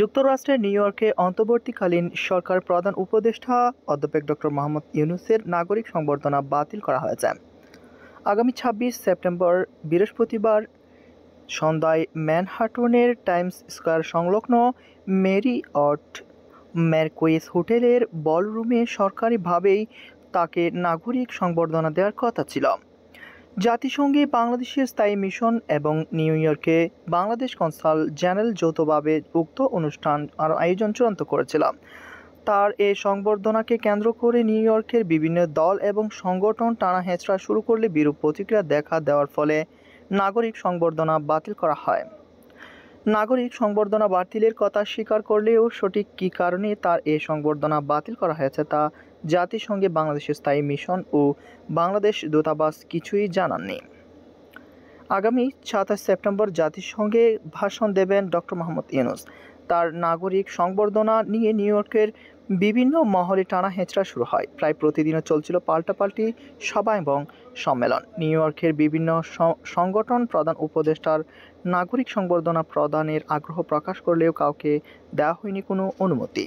যুক্তরাষ্ট্রের নিউ ইয়র্কে অন্তর্বর্তীকালীন সরকার প্রধান উপদেষ্টা অধ্যাপক ডক্টর মোহাম্মদ ইউনুসের নাগরিক সংবর্ধনা বাতিল করা হয়েছে আগামী ২৬ সেপ্টেম্বর বৃহস্পতিবার সন্ধ্যায় ম্যানহাটনের টাইমস স্কোয়ার সংলগ্ন মেরি অট ম্যারকুইস হোটেলের বলরুমে সরকারিভাবেই তাকে নাগরিক সংবর্ধনা দেওয়ার কথা ছিল জাতিসংঘে বাংলাদেশের স্থায়ী মিশন এবং নিউ ইয়র্কে বাংলাদেশ কনসাল জেনারেল যৌথভাবে উক্ত অনুষ্ঠান আর আয়োজন চূড়ান্ত করেছিলাম তার এ সংবর্ধনাকে কেন্দ্র করে নিউ ইয়র্কের বিভিন্ন দল এবং সংগঠন টানা হেঁচড়া শুরু করলে বিরূপ প্রতিক্রিয়া দেখা দেওয়ার ফলে নাগরিক সংবর্ধনা বাতিল করা হয় নাগরিক সংবর্ধনা বাতিলের কথা স্বীকার করলেও সঠিক কী কারণে তার এ সংবর্ধনা বাতিল করা হয়েছে তা জাতিসংঘে বাংলাদেশের স্থায়ী মিশন ও বাংলাদেশ দূতাবাস কিছুই জানাননি আগামী সাতাশ সেপ্টেম্বর জাতিসংঘে ভাষণ দেবেন ডক্টর মোহাম্মদ ইউনুস তার নাগরিক সংবর্ধনা নিয়ে নিউ ইয়র্কের বিভিন্ন মহলে টানা হেঁচড়া শুরু হয় প্রায় প্রতিদিনও চলছিল পাল্টাপাল্টি সভা এবং সম্মেলন নিউ ইয়র্কের বিভিন্ন সংগঠন প্রধান উপদেষ্টার নাগরিক সংবর্ধনা প্রদানের আগ্রহ প্রকাশ করলেও কাউকে দেওয়া হয়নি কোনো অনুমতি